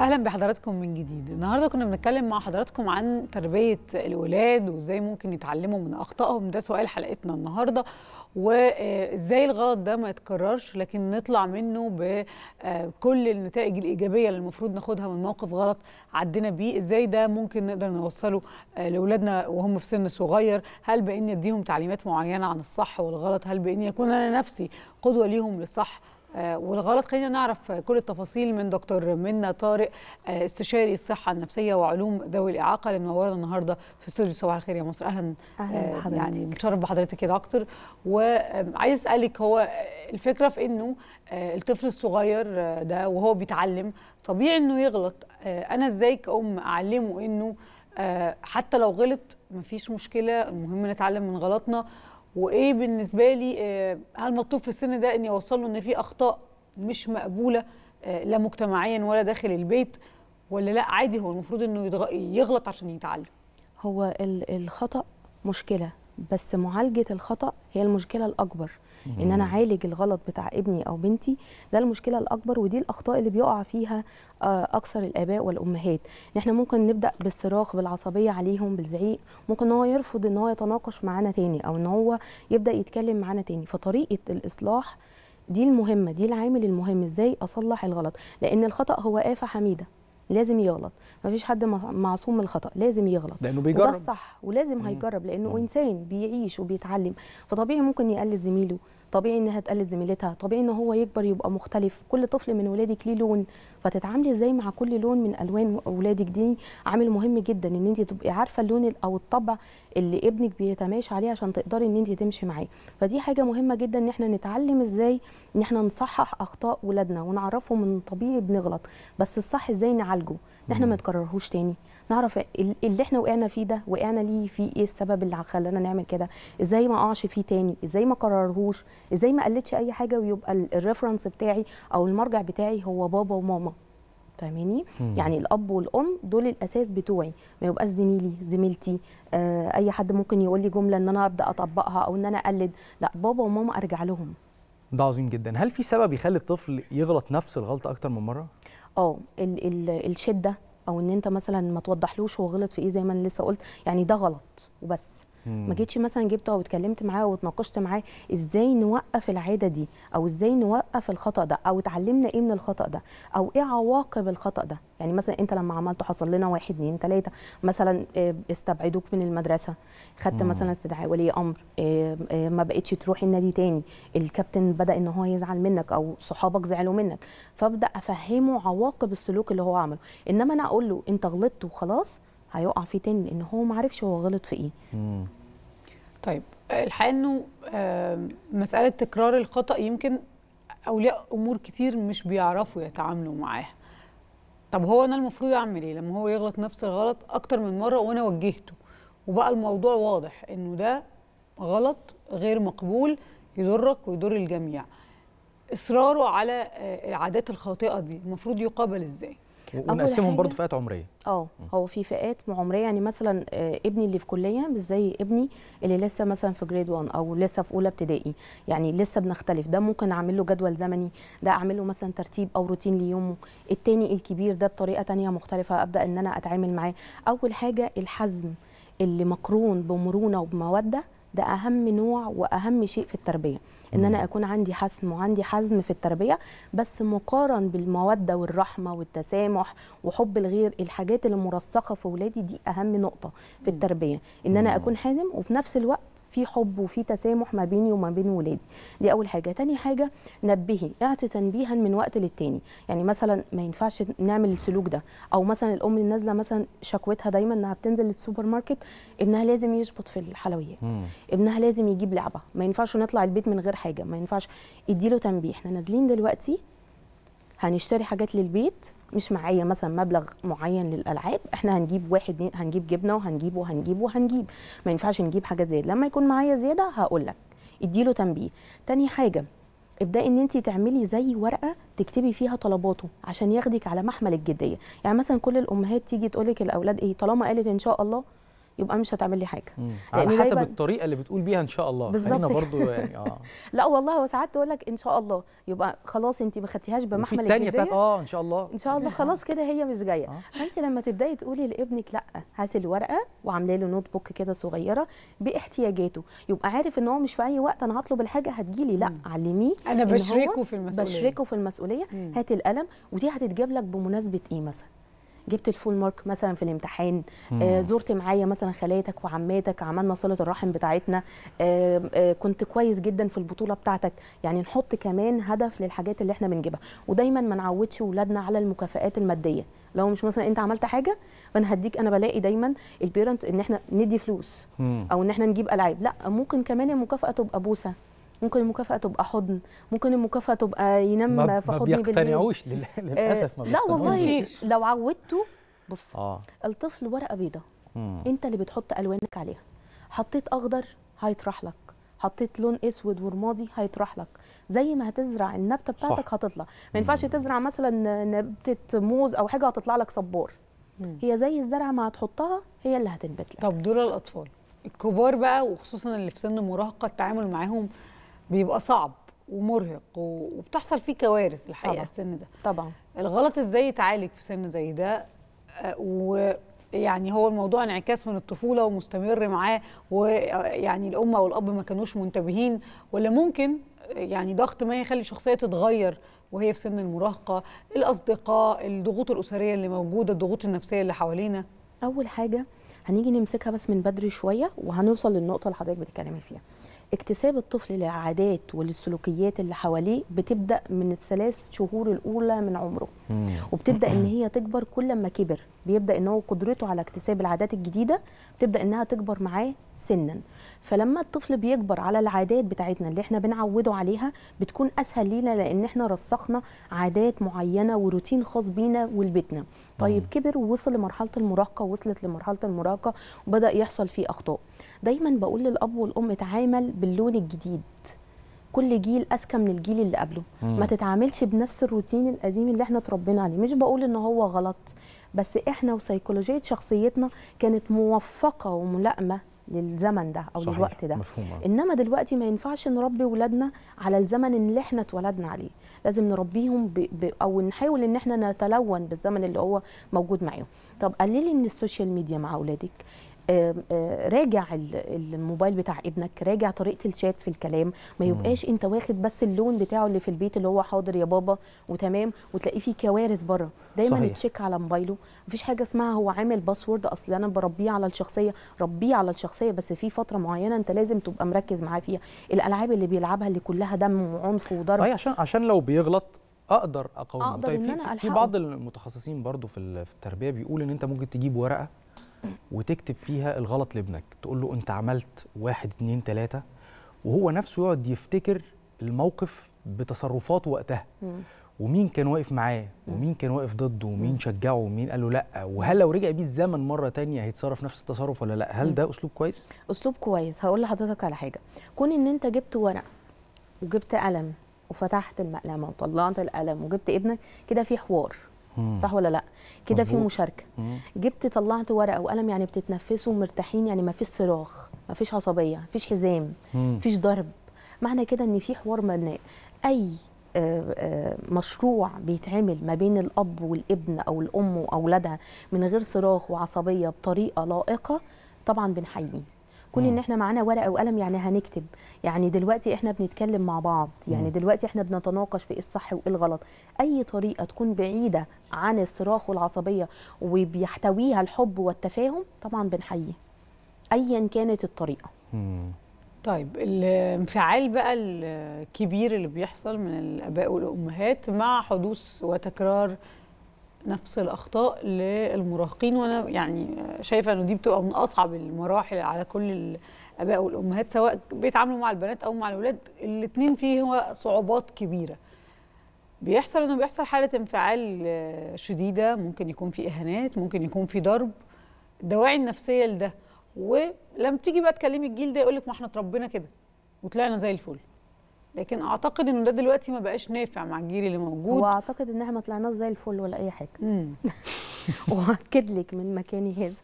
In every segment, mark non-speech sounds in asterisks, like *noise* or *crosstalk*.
اهلا بحضراتكم من جديد النهارده كنا بنتكلم مع حضراتكم عن تربيه الاولاد وازاي ممكن يتعلموا من اخطائهم ده سؤال حلقتنا النهارده وازاي الغلط ده ما يتكررش لكن نطلع منه بكل آه، النتائج الايجابيه اللي المفروض ناخدها من موقف غلط عدينا بيه ازاي ده ممكن نقدر نوصله آه، لاولادنا وهم في سن صغير هل باني اديهم تعليمات معينه عن الصح والغلط هل باني اكون انا نفسي قدوه ليهم للصح آه، والغلط خلينا نعرف كل التفاصيل من دكتور منى طارق آه، استشاري الصحه النفسيه وعلوم ذوي الاعاقه اللي منورنا النهارده في استوديو صباح الخير يا مصر اهلا, أهلا آه، بحضرتك يعني متشرف بحضرتك يا دكتور وعايز اسالك هو الفكره في انه الطفل الصغير ده وهو بيتعلم طبيعي انه يغلط انا ازاي كأم اعلمه انه حتى لو غلط مفيش مشكله المهم نتعلم من غلطنا وايه بالنسبه لي آه، هل مطلوب في السن ده اني اوصل له ان في اخطاء مش مقبوله آه، لا مجتمعيا ولا داخل البيت ولا لا عادي هو المفروض انه يغلط عشان يتعلم هو الخطا مشكله بس معالجه الخطا هي المشكله الاكبر ان انا اعالج الغلط بتاع ابني او بنتي ده المشكله الاكبر ودي الاخطاء اللي بيقع فيها آه، اكثر الاباء والامهات ان احنا ممكن نبدا بالصراخ بالعصبيه عليهم بالزعيق ممكن ان هو يرفض ان هو يتناقش معانا تاني او ان هو يبدا يتكلم معانا تاني فطريقه الاصلاح دي المهمه دي العامل المهم ازاي اصلح الغلط لان الخطا هو افه حميده لازم يغلط مفيش حد معصوم من الخطا لازم يغلط لانه بيجرب ده الصح ولازم هيجرب لانه مم. انسان بيعيش وبيتعلم فطبيعي ممكن يقلد زميله طبيعي انها تقلد زميلتها طبيعي ان هو يكبر يبقى مختلف كل طفل من ولادك ليه لون فتتعاملي ازاي مع كل لون من الوان ولادك دي عامل مهم جدا ان انت تبقي عارفه اللون او الطبع اللي ابنك بيتماشى عليه عشان تقدري ان انت تمشي معاه فدي حاجه مهمه جدا ان احنا نتعلم ازاي ان احنا نصحح اخطاء ولادنا ونعرفهم ان طبيعي بنغلط بس الصح ازاي نعلم نعالجه ان احنا ما نكررهوش تاني نعرف اللي احنا وقعنا فيه ده وقعنا ليه في ايه السبب اللي خلانا نعمل كده ازاي ما اقعش فيه تاني ازاي ما اكررهوش ازاي ما قلتش اي حاجه ويبقى الريفرنس بتاعي او المرجع بتاعي هو بابا وماما فاهماني يعني الاب والام دول الاساس بتوعي ما يبقاش زميلي زميلتي آه اي حد ممكن يقول لي جمله ان انا ابدا اطبقها او ان انا اقلد لا بابا وماما ارجع لهم ده عظيم جدا هل في سبب يخلي الطفل يغلط نفس الغلطه اكتر من مره اه الشده او ان انت مثلا ما توضحلوش هو غلط في ايه زي ما انا لسه قلت يعني ده غلط وبس ما جيتش مثلا جبته او اتكلمت معاه واتناقشت معاه ازاي نوقف العاده دي او ازاي نوقف الخطا ده او اتعلمنا ايه من الخطا ده او ايه عواقب الخطا ده يعني مثلا انت لما عملته حصل لنا واحد اتنين تلاته مثلا آه، استبعدوك من المدرسه خدت مثلا استدعاء ولي امر آه، آه، ما بقتش تروح النادي تاني الكابتن بدا ان هو يزعل منك او صحابك زعلوا منك فابدا افهمه عواقب السلوك اللي هو عمله انما انا اقول له انت غلطت وخلاص هيقع فيه تاني لان هو ما عرفش هو غلط في ايه طيب الحقيقه انه مساله تكرار الخطا يمكن اولياء امور كتير مش بيعرفوا يتعاملوا معاها طب هو انا المفروض اعمل ايه لما هو يغلط نفس الغلط اكتر من مره وانا وجهته وبقى الموضوع واضح انه ده غلط غير مقبول يضرك ويضر الجميع اصراره على آه، العادات الخاطئه دي المفروض يقابل ازاي ونقسمهم برضه فئات عمريه اه هو في فئات عمريه يعني مثلا آه، ابني اللي في كليه مش زي ابني اللي لسه مثلا في جريد 1 او لسه في اولى ابتدائي يعني لسه بنختلف ده ممكن اعمل له جدول زمني ده اعمل له مثلا ترتيب او روتين ليومه التاني الكبير ده بطريقه تانية مختلفه ابدا ان انا اتعامل معاه اول حاجه الحزم اللي مقرون بمرونه وبموده ده اهم نوع واهم شيء في التربيه ان انا اكون عندي حسم وعندي حزم في التربيه بس مقارن بالموده والرحمه والتسامح وحب الغير الحاجات اللي مرسخه في ولادي دي اهم نقطه في التربيه ان انا اكون حازم وفي نفس الوقت في حب وفي تسامح ما بيني وما بين ولادي دي اول حاجه تاني حاجه نبهي اعطي تنبيها من وقت للتاني يعني مثلا ما ينفعش نعمل السلوك ده او مثلا الام اللي نازله مثلا شكوتها دايما انها بتنزل للسوبر ماركت ابنها لازم يشبط في الحلويات مم. ابنها لازم يجيب لعبه ما ينفعش نطلع البيت من غير حاجه ما ينفعش اديله تنبيه احنا نازلين دلوقتي هنشتري حاجات للبيت مش معايا مثلا مبلغ معين للالعاب احنا هنجيب واحد هنجيب جبنه وهنجيب وهنجيب وهنجيب ما ينفعش نجيب حاجه زياده لما يكون معايا زياده هقول لك اديله تنبيه تاني حاجه ابداي ان انت تعملي زي ورقه تكتبي فيها طلباته عشان ياخدك على محمل الجديه يعني مثلا كل الامهات تيجي تقول لك الاولاد ايه طالما قالت ان شاء الله يبقى مش هتعمل لي حاجه على حسب الطريقه اللي بتقول بيها ان شاء الله بالظبط برضو *laughs* يعني اه لا والله هو ساعات تقول لك ان شاء الله يبقى خلاص انت ما خدتيهاش بمحمل الجديه الثانيه بتاعت اه ان شاء الله ان شاء الله خلاص كده هي مش جايه آه. فانت لما تبداي تقولي لابنك لا هاتي الورقه وعامله له نوت بوك كده صغيره باحتياجاته يبقى عارف ان هو مش في اي وقت انا هطلب الحاجه هتجيلي لا علميه انا بشركه في المسؤوليه بشركه في المسؤوليه هاتي القلم ودي هتتجاب لك بمناسبه ايه مثلا جبت الفول مارك مثلا في الامتحان آه زرت معايا مثلا خالاتك وعماتك عملنا صله الرحم بتاعتنا آه آه كنت كويس جدا في البطوله بتاعتك يعني نحط كمان هدف للحاجات اللي احنا بنجيبها ودايما ما نعودش اولادنا على المكافئات الماديه لو مش مثلا انت عملت حاجه فانا هديك انا بلاقي دايما البيرنت ان احنا ندي فلوس او ان احنا نجيب العاب لا ممكن كمان المكافاه تبقى بوسه ممكن المكافأة تبقى حضن ممكن المكافأة تبقى ينام في حضني بالليل ما بيقتنعوش آه، للأسف ما لا والله لو عودته بص آه. الطفل ورقة بيضة انت اللي بتحط ألوانك عليها حطيت أخضر هيطرح لك حطيت لون اسود ورمادي هيطرح لك زي ما هتزرع النبته بتاعتك صح. هتطلع ما ينفعش تزرع مثلا نبته موز او حاجه هتطلع لك صبار مم. هي زي الزرعه ما هتحطها هي اللي هتنبت لك طب دول الاطفال الكبار بقى وخصوصا اللي في سن المراهقه التعامل معاهم بيبقى صعب ومرهق وبتحصل فيه كوارث الحقيقه طبعا. السن ده طبعا الغلط ازاي يتعالج في سن زي ده آه، ويعني هو الموضوع انعكاس من الطفوله ومستمر معاه ويعني الام او الاب ما كانوش منتبهين ولا ممكن آه، يعني ضغط ما يخلي الشخصيه تتغير وهي في سن المراهقه الاصدقاء الضغوط الاسريه اللي موجوده الضغوط النفسيه اللي حوالينا اول حاجه هنيجي نمسكها بس من بدري شويه وهنوصل للنقطه اللي حضرتك بتتكلمي فيها اكتساب الطفل للعادات وللسلوكيات اللي حواليه بتبدا من الثلاث شهور الاولى من عمره مم. وبتبدا ان هي تكبر كل ما كبر بيبدا ان هو قدرته على اكتساب العادات الجديده بتبدا انها تكبر معاه سنا فلما الطفل بيكبر على العادات بتاعتنا اللي احنا بنعوده عليها بتكون اسهل لينا لان احنا رسخنا عادات معينه وروتين خاص بينا ولبيتنا طيب كبر ووصل لمرحله المراهقه وصلت لمرحله المراهقه وبدا يحصل فيه اخطاء دايما بقول للاب والام اتعامل باللون الجديد كل جيل اذكى من الجيل اللي قبله مم. ما تتعاملش بنفس الروتين القديم اللي احنا اتربينا عليه مش بقول ان هو غلط بس احنا وسيكولوجيه شخصيتنا كانت موفقه وملائمه للزمن ده او صحيح. للوقت ده مفهومة. آه. انما دلوقتي ما ينفعش نربي ولادنا على الزمن اللي احنا اتولدنا عليه لازم نربيهم ب... ب... او نحاول ان احنا نتلون بالزمن اللي هو موجود معاهم طب قللي من السوشيال ميديا مع اولادك راجع الموبايل بتاع ابنك راجع طريقه الشات في الكلام ما يبقاش انت واخد بس اللون بتاعه اللي في البيت اللي هو حاضر يا بابا وتمام وتلاقيه فيه كوارث بره دايما تشيك على موبايله مفيش حاجه اسمها هو عامل باسورد اصل انا بربيه على الشخصيه ربيه على الشخصيه بس في فتره معينه انت لازم تبقى مركز معاه فيها الالعاب اللي بيلعبها اللي كلها دم وعنف وضرب صحيح عشان عشان لو بيغلط اقدر اقاومه أقدر طيب إن أنا في, في بعض المتخصصين برضو في التربيه بيقول ان انت ممكن تجيب ورقه وتكتب فيها الغلط لابنك تقول له انت عملت واحد اتنين تلاته وهو نفسه يقعد يفتكر الموقف بتصرفاته وقتها ومين كان واقف معاه ومين كان واقف ضده ومين شجعه ومين قال له لا وهل لو رجع بيه الزمن مره تانية هيتصرف نفس التصرف ولا لا هل ده اسلوب كويس اسلوب كويس هقول لحضرتك على حاجه كون ان انت جبت ورق وجبت قلم وفتحت المقلمه وطلعت القلم وجبت ابنك كده في حوار صح ولا لا كده في مشاركه جبت طلعت ورقه وقلم يعني بتتنفسوا مرتاحين يعني ما فيش صراخ ما فيش عصبيه ما فيش حزام ما فيش ضرب معنى كده ان في حوار ما اي آه، آه، مشروع بيتعمل ما بين الاب والابن او الام واولادها من غير صراخ وعصبيه بطريقه لائقه طبعا بنحييه كون ان احنا معانا ورقه وقلم يعني هنكتب يعني دلوقتي احنا بنتكلم مع بعض يعني دلوقتي احنا بنتناقش في ايه الصح وايه الغلط اي طريقه تكون بعيده عن الصراخ والعصبيه وبيحتويها الحب والتفاهم طبعا بنحييه ايا كانت الطريقه طيب الانفعال بقى الكبير اللي بيحصل من الاباء والامهات مع حدوث وتكرار نفس الاخطاء للمراهقين وانا يعني شايفه ان دي بتبقى من اصعب المراحل على كل الاباء والامهات سواء بيتعاملوا مع البنات او مع الاولاد الاثنين فيه هو صعوبات كبيره بيحصل انه بيحصل حاله انفعال شديده ممكن يكون في اهانات ممكن يكون في ضرب الدواعي النفسيه لده ولما تيجي بقى تكلمي الجيل ده يقول لك ما احنا اتربينا كده وطلعنا زي الفل لكن اعتقد انه ده دلوقتي ما بقاش نافع مع الجيل اللي موجود واعتقد ان احنا ما طلعناش زي الفل ولا اي حاجه *laughs* واكد لك من مكاني هذا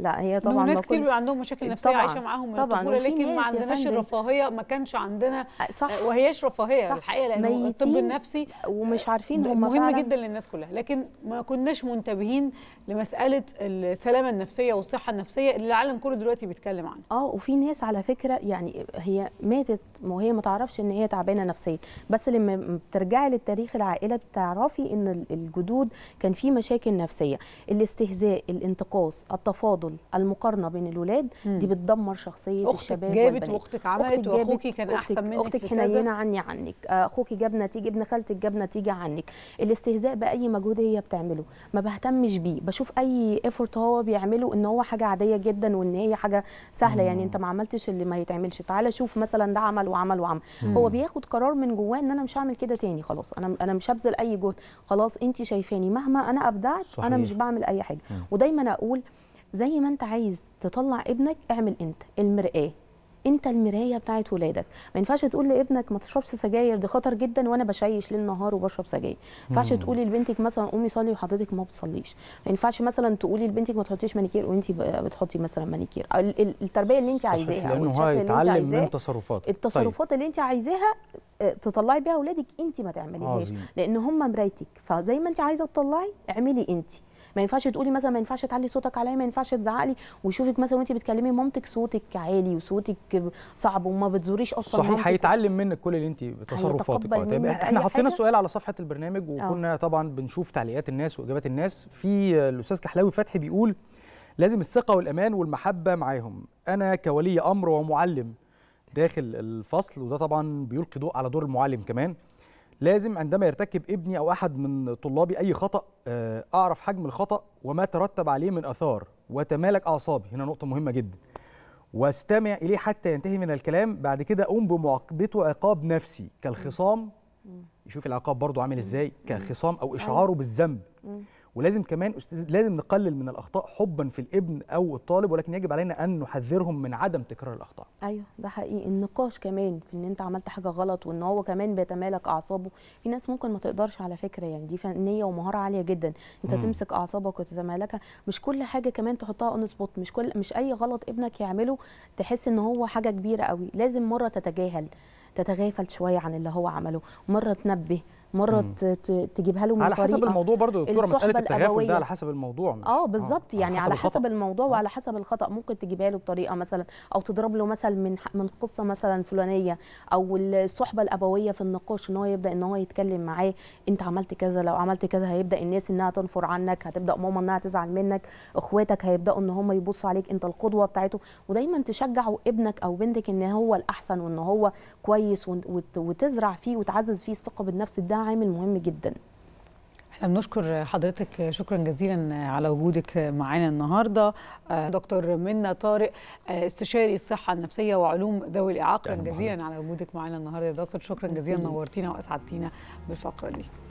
لا هي طبعا ناس كتير بيبقى عندهم مشاكل إيه، نفسيه طبعا عايشه معاهم من الطفوله لكن ما عندناش الرفاهيه ما كانش عندنا صح وهياش رفاهيه صح الحقيقه لان الطب النفسي ومش آه، عارفين هم مهم فعلا جدا للناس كلها لكن ما كناش منتبهين لمساله السلامه النفسيه والصحه النفسيه اللي العالم كله دلوقتي بيتكلم عنها اه وفي ناس على فكره يعني هي ماتت وهي ما تعرفش ان هي تعبانه نفسيا بس لما بترجعي للتاريخ العائله بتعرفي ان الجدود كان في مشاكل نفسيه الاستهزاء الانتقاص التفاضل الرجل المقارنه بين الولاد دي بتدمر شخصيه أختك الشباب جابت واختك عملت واخوكي كان أختك احسن منك اختك حنينه عني عنك آه، اخوكي جاب نتيجه ابن خالتك جاب نتيجه عنك الاستهزاء باي مجهود هي بتعمله ما بهتمش بيه بشوف اي ايفورت هو بيعمله ان هو حاجه عاديه جدا وان هي حاجه سهله يعني مم. يعني انت ما عملتش اللي ما يتعملش تعالى شوف مثلا ده عمل وعمل وعمل مم. هو بياخد قرار من جواه ان انا مش هعمل كده تاني خلاص انا انا مش هبذل اي جهد خلاص انت شايفاني مهما انا ابدعت صحيح. انا مش بعمل اي حاجه مم. ودايما اقول زي ما انت عايز تطلع ابنك اعمل انت المرآه انت المرايه بتاعت ولادك ما ينفعش تقول لابنك ما تشربش سجاير ده خطر جدا وانا بشيش ليل نهار وبشرب سجاير ما ينفعش تقولي لبنتك مثلا قومي صلي وحضرتك ما بتصليش ما ينفعش مثلا تقولي لبنتك ما تحطيش مانيكير وانت بتحطي مثلا مانيكير التربيه اللي انت عايزاها لانه هو يتعلم من تصرفاتك التصرفات طيب. اللي انت عايزاها آه، تطلعي بيها اولادك انت ما تعمليهاش لان هم مرايتك فزي ما انت عايزه تطلعي اعملي انت ما ينفعش تقولي مثلا ما ينفعش تعلي صوتك عليا ما ينفعش تزعقلي ويشوفك مثلا وانت بتكلمي مامتك صوتك عالي وصوتك صعب وما بتزوريش اصلا صحيح هيتعلم منك كل اللي انت تصرفاتك طيب احنا حطينا السؤال على صفحه البرنامج وكنا أوه. طبعا بنشوف تعليقات الناس واجابات الناس في الاستاذ كحلاوي فتحي بيقول لازم الثقه والامان والمحبه معاهم انا كولي امر ومعلم داخل الفصل وده طبعا بيلقي ضوء على دور المعلم كمان لازم عندما يرتكب ابني او احد من طلابي اي خطا آه، اعرف حجم الخطا وما ترتب عليه من اثار وتمالك اعصابي هنا نقطه مهمه جدا واستمع اليه حتى ينتهي من الكلام بعد كده اقوم بمعاقبته عقاب نفسي كالخصام يشوف العقاب برضه عامل ازاي كخصام او اشعاره بالذنب ولازم كمان أستاذ لازم نقلل من الأخطاء حبا في الابن أو الطالب ولكن يجب علينا أن نحذرهم من عدم تكرار الأخطاء أيوه ده حقيقي النقاش كمان في إن أنت عملت حاجة غلط وإن هو كمان بيتمالك أعصابه في ناس ممكن ما تقدرش على فكرة يعني دي فنية ومهارة عالية جدا أنت م. تمسك أعصابك وتتمالكها مش كل حاجة كمان تحطها أون سبوت مش كل مش أي غلط ابنك يعمله تحس إن هو حاجة كبيرة قوي لازم مرة تتجاهل تتغافل شوية عن اللي هو عمله مرة تنبه مره تجيبها له من على حسب الموضوع برضو دكتوره مساله التغافل ده على آه، آه، يعني حسب الموضوع اه بالظبط يعني على حسب, الموضوع وعلى حسب الخطا ممكن تجيبها له بطريقه مثلا او تضرب له مثل من من قصه مثلا فلانيه او الصحبه الابويه في النقاش ان هو يبدا ان هو يتكلم معاه انت عملت كذا لو عملت كذا هيبدا الناس انها تنفر عنك هتبدا ماما انها تزعل منك اخواتك هيبداوا ان هم يبصوا عليك انت القدوه بتاعته ودايما تشجعوا ابنك او بنتك ان هو الاحسن وان هو كويس وتزرع فيه وتعزز فيه الثقه بالنفس ده عامل مهم جدا احنا بنشكر حضرتك شكرا جزيلا على وجودك معانا النهارده دكتور منى طارق استشاري الصحه النفسيه وعلوم ذوي الاعاقه جزيلا على وجودك معانا النهارده يا دكتور شكرا جزيلا نورتينا واسعدتينا بالفقره دي